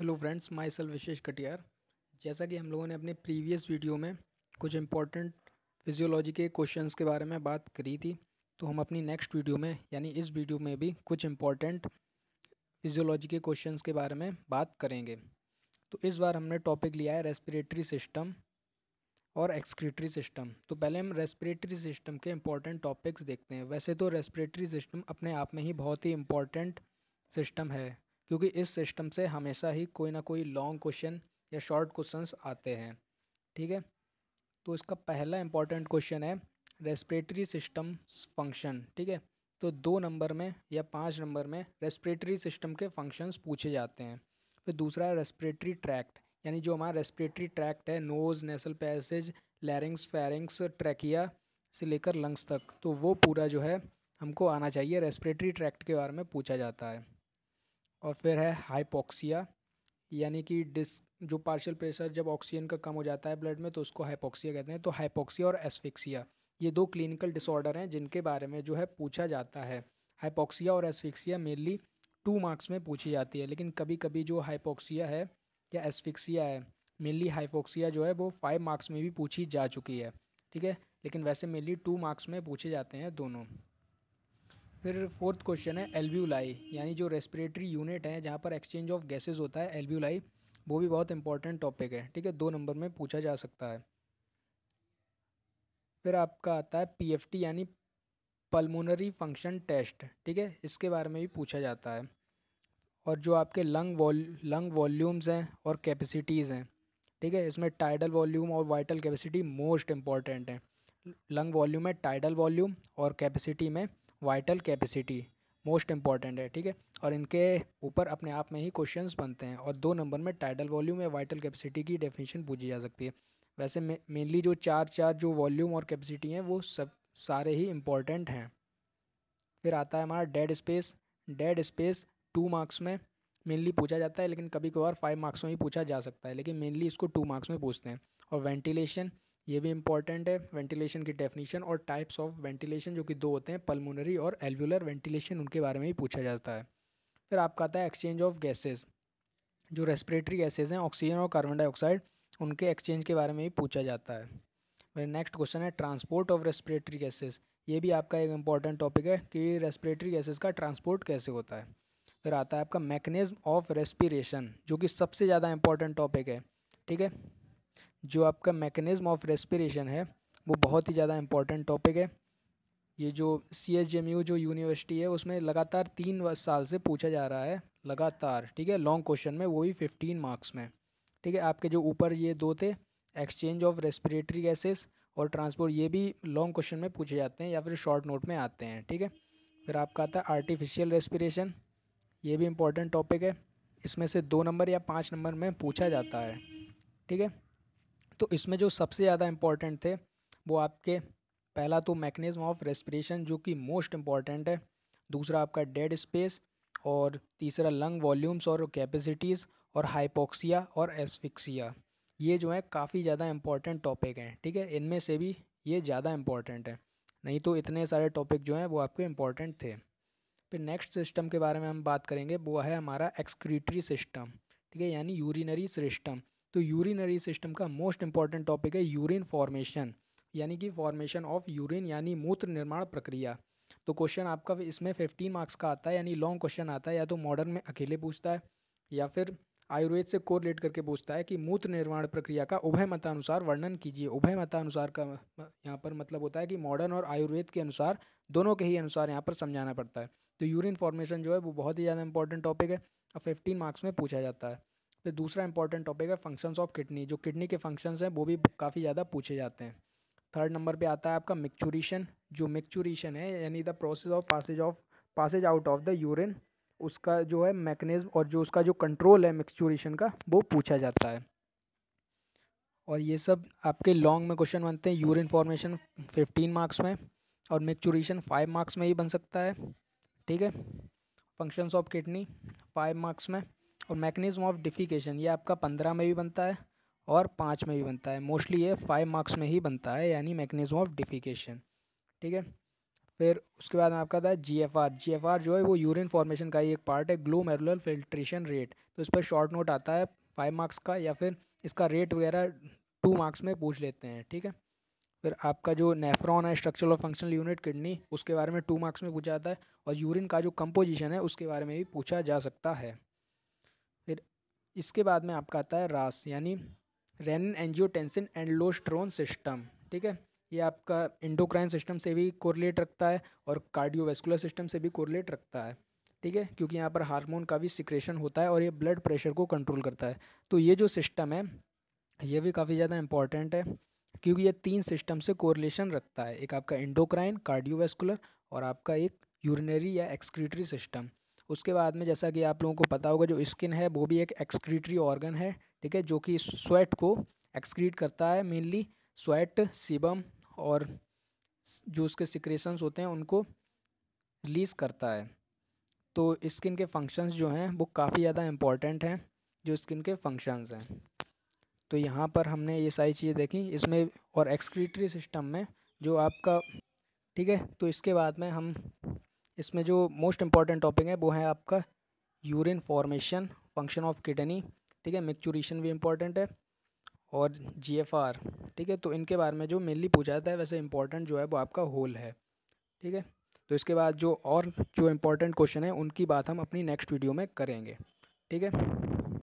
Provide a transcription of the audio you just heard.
hello friends myself Vishesh Katiyar जैसा कि हम लोगों ने अपने प्रीवियस वीडियो में कुछ इंपॉर्टेंट फिजियोलॉजी के क्वेश्चंस के बारे में बात करी थी तो हम अपनी नेक्स्ट वीडियो में यानी इस वीडियो में भी कुछ इंपॉर्टेंट फिजियोलॉजी के क्वेश्चंस के बारे में बात करेंगे तो इस बार हमने टॉपिक लिया है रेस्पिरेटरी सिस्टम और एक्सक्रीटरी सिस्टम तो पहले हम रेस्पिरेटरी सिस्टम के इंपॉर्टेंट टॉपिक्स देखते हैं वैसे तो रेस्पिरेटरी सिस्टम अपने आप में ही बहुत ही इम्पॉर्टेंट सिस्टम है क्योंकि इस सिस्टम से हमेशा ही कोई ना कोई लॉन्ग क्वेश्चन या शॉर्ट क्वेश्चंस आते हैं ठीक है तो इसका पहला इंपॉर्टेंट क्वेश्चन है रेस्परेटरी सिस्टम फंक्शन ठीक है तो दो नंबर में या पाँच नंबर में रेस्परेटरी सिस्टम के फंक्शंस पूछे जाते हैं फिर दूसरा है रेस्परेटरी ट्रैक्ट यानी जो हमारा रेस्परेटरी ट्रैक्ट है nose nasal passage larynx pharynx trachea से लेकर लंग्स तक तो वो पूरा जो है हमको आना चाहिए रेस्परेटरी ट्रैक्ट के बारे में पूछा जाता है और फिर है हाइपोक्सिया यानी कि डिस जो पार्शियल प्रेशर जब ऑक्सीजन का कम हो जाता है ब्लड में तो उसको हाइपोक्सिया कहते हैं तो हाइपोक्सिया और एसफिक्सिया ये दो क्लिनिकल डिसऑर्डर हैं जिनके बारे में जो है पूछा जाता है हाइपोक्सिया और एसफिक्सिया मेनली टू मार्क्स में पूछी जाती है लेकिन कभी कभी जो हाइपोक्सिया है या एसफिक्सिया है मेनली हाइपोक्सिया जो है वो फाइव मार्क्स में भी पूछी जा चुकी है ठीक है लेकिन वैसे मेनली टू मार्क्स में पूछे जाते हैं दोनों फिर फोर्थ क्वेश्चन है एलव्यूलाई यानी जो रेस्पिरेटरी यूनिट है जहाँ पर एक्सचेंज ऑफ गैसेज होता है एलव्यूलाई वो भी बहुत इंपॉर्टेंट टॉपिक है ठीक है दो नंबर में पूछा जा सकता है फिर आपका आता है पीएफटी यानी पल्मोनरी फंक्शन टेस्ट ठीक है इसके बारे में भी पूछा जाता है और जो आपके लंग वॉल लंग वॉल्यूम्स हैं और कैपेसिटीज़ हैं ठीक है इसमें टाइडल वॉल्यूम और वाइटल कैपेसिटी मोस्ट इम्पॉर्टेंट है लंग वॉल्यूम में टाइडल वॉल्यूम और कैपेसिटी में वाइटल कैपेसिटी मोस्ट इंपॉर्टेंट है ठीक है और इनके ऊपर अपने आप में ही क्वेश्चंस बनते हैं और दो नंबर में टाइडल वॉल्यूम या वाइटल कैपेसिटी की डेफिनेशन पूछी जा सकती है वैसे मेनली जो चार चार जो वॉल्यूम और कैपेसिटी हैं वो सब सारे ही इम्पॉर्टेंट हैं फिर आता है हमारा dead space dead space two marks mainly मेनली पूछा जाता है लेकिन कभी कभार फाइव मार्क्स में ही पूछा जा सकता है लेकिन मेनली इसको टू मार्क्स में पूछते हैं और वेंटिलेशन ये भी इंपॉर्टेंट है वेंटिलेशन की डेफिनेशन और टाइप्स ऑफ वेंटिलेशन जो कि दो होते हैं पल्मोनरी और एल्वुलर वेंटिलेशन उनके बारे में भी पूछा जाता है फिर आपका आता है एक्सचेंज ऑफ गैसेस जो रेस्पिरेटरी गैसेज हैं ऑक्सीजन और कार्बन डाइऑक्साइड उनके एक्सचेंज के बारे में भी पूछा जाता है फिर नेक्स्ट क्वेश्चन है ट्रांसपोर्ट ऑफ रेस्पिरेटरी गैसेज ये भी आपका एक इंपॉर्टेंट टॉपिक है कि रेस्पिरेटरी गैसेज का ट्रांसपोर्ट कैसे होता है फिर आता है आपका मैकेनिज्म ऑफ रेस्पिरेशन जो कि सबसे ज़्यादा इंपॉर्टेंट टॉपिक है ठीक है जो आपका मैकेनिज़्म ऑफ रेस्पिरेशन है वो बहुत ही ज़्यादा इम्पॉर्टेंट टॉपिक है ये जो सी एस जो यूनिवर्सिटी है उसमें लगातार तीन साल से पूछा जा रहा है लगातार ठीक है लॉन्ग क्वेश्चन में वो भी फिफ्टीन मार्क्स में ठीक है आपके जो ऊपर ये दो थे एक्सचेंज ऑफ रेस्पिरेटरी गैसेस और ट्रांसपोर्ट ये भी लॉन्ग क्वेश्चन में पूछे जाते हैं या फिर शॉर्ट नोट में आते हैं ठीक है फिर आपका आता है आर्टिफिशियल रेस्पिरेशन ये भी इम्पॉर्टेंट टॉपिक है इसमें से दो नंबर या पाँच नंबर में पूछा जाता है ठीक है तो इसमें जो सबसे ज़्यादा इम्पॉर्टेंट थे वो आपके पहला तो मैकेनिज्म ऑफ रेस्पिरेशन जो कि मोस्ट इम्पॉर्टेंट है दूसरा आपका डेड स्पेस और तीसरा लंग वॉल्यूम्स और कैपेसिटीज़ और हाइपोक्सिया और एस्फिक्सिया ये जो है काफ़ी ज़्यादा इम्पॉर्टेंट टॉपिक हैं ठीक है इनमें से भी ये ज़्यादा इम्पॉर्टेंट है नहीं तो इतने सारे टॉपिक जो हैं वो आपके इम्पॉर्टेंट थे फिर नेक्स्ट सिस्टम के बारे में हम बात करेंगे वो है हमारा एक्सक्रीटरी सिस्टम ठीक है यानी यूरिनरी सिस्टम तो यूरिनरी सिस्टम का मोस्ट इंपॉर्टेंट टॉपिक है यूरिन फॉर्मेशन यानी कि फॉर्मेशन ऑफ यूरिन यानी मूत्र निर्माण प्रक्रिया तो क्वेश्चन आपका इसमें फिफ्टीन मार्क्स का आता है यानी लॉन्ग क्वेश्चन आता है या तो मॉडर्न में अकेले पूछता है या फिर आयुर्वेद से कोरिलेट करके पूछता है कि मूत्र निर्माण प्रक्रिया का उभय मतानुसार वर्णन कीजिए उभय मतानुसार का यहाँ पर मतलब होता है कि मॉडर्न और आयुर्वेद के अनुसार दोनों के ही अनुसार यहाँ पर समझाना पड़ता है तो यूरिन फॉर्मेशन जो है वो बहुत ही ज़्यादा इंपॉर्टेंट टॉपिक है और फिफ्टीन मार्क्स में पूछा जाता है फिर दूसरा इंपॉर्टेंट टॉपिक है फंक्शंस ऑफ किडनी जो किडनी के फंक्शंस हैं वो भी काफ़ी ज़्यादा पूछे जाते हैं थर्ड नंबर पे आता है आपका मिक्चुरीशन जो मिक्चुरीशन है यानी the process of passage of passage out of the urine उसका जो है मैकेनिज्म और जो उसका जो कंट्रोल है मिक्चुरीशन का वो पूछा जाता है और ये सब आपके लॉन्ग में क्वेश्चन बनते हैं यूरिन फॉर्मेशन फिफ्टीन मार्क्स में और मिक्चुरीशन फाइव मार्क्स में ही बन सकता है ठीक है functions of kidney five marks में और मैकेनिज्म ऑफ डिफिकेशन ये आपका पंद्रह में भी बनता है और पाँच में भी बनता है मोस्टली ये फाइव मार्क्स में ही बनता है यानी मैकेनिज्म ऑफ डिफिकेशन ठीक है फिर उसके बाद आपका था G F R G F R जो है वो यूरिन फॉर्मेशन का ही एक पार्ट है ग्लू मेरुलर फिल्ट्रेशन रेट तो इस पर शॉर्ट नोट आता है फाइव मार्क्स का या फिर इसका रेट वगैरह टू मार्क्स में पूछ लेते हैं ठीक है फिर आपका जो नेफ्रॉन है स्ट्रक्चरल और फंक्शनल यूनिट किडनी उसके बारे में टू मार्क्स में पूछा जाता है और यूरिन का जो कंपोजिशन है उसके बारे में भी पूछा जा सकता है इसके बाद में आपका आता है रास यानी रेनिन एंजियोटेंसिन लोस्ट्रोन सिस्टम ठीक है ये आपका इंडोक्राइन सिस्टम से भी कोरिलेट रखता है और कार्डियोवेस्कुलर सिस्टम से भी कोरिलेट रखता है ठीक है क्योंकि यहाँ पर हार्मोन का भी सिक्रेशन होता है और ये ब्लड प्रेशर को कंट्रोल करता है तो ये जो सिस्टम है ये भी काफ़ी ज़्यादा इंपॉर्टेंट है क्योंकि ये तीन सिस्टम से कोरिलेशन रखता है एक आपका इंडोक्राइन कार्डियोवेस्कुलर और आपका एक यूरिनरी या एक्सक्रीटरी सिस्टम उसके बाद में जैसा कि आप लोगों को पता होगा जो स्किन है वो भी एक एक्सक्रीटरी ऑर्गन है ठीक है जो कि स्वेट को एक्सक्रीट करता है मेनली स्वेट सीबम और जो उसके सिक्रेशंस होते हैं उनको रिलीज़ करता है तो स्किन के फंक्शंस जो हैं वो काफ़ी ज़्यादा इम्पॉर्टेंट हैं जो स्किन के फंक्शंस हैं तो यहाँ पर हमने ये सारी चीज़ें देखी इसमें और एक्सक्रीटरी सिस्टम में जो आपका ठीक है तो इसके बाद में हम इसमें जो मोस्ट इंपॉर्टेंट टॉपिक है वो है आपका urine formation function of kidney ठीक है मिक्चुरेशन भी इम्पॉर्टेंट है और जी ठीक है तो इनके बारे में जो मेनली पूछा जाता है वैसे इंपॉर्टेंट जो है वो आपका होल है ठीक है तो इसके बाद जो और जो इम्पोर्टेंट क्वेश्चन है उनकी बात हम अपनी नेक्स्ट वीडियो में करेंगे ठीक है